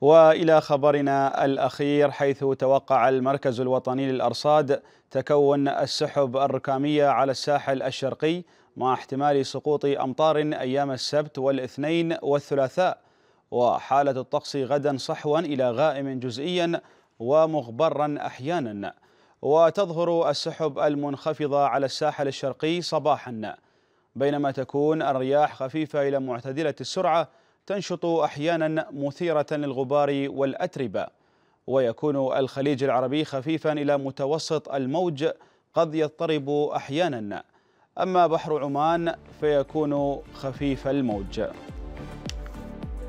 والى خبرنا الاخير حيث توقع المركز الوطني للارصاد تكون السحب الركاميه على الساحل الشرقي مع احتمال سقوط امطار ايام السبت والاثنين والثلاثاء وحاله الطقس غدا صحوا الى غائم جزئيا ومغبرا احيانا وتظهر السحب المنخفضه على الساحل الشرقي صباحا بينما تكون الرياح خفيفه الى معتدله السرعه تنشط أحيانا مثيرة للغبار والأتربة ويكون الخليج العربي خفيفا إلى متوسط الموج قد يضطرب أحيانا أما بحر عمان فيكون خفيف الموج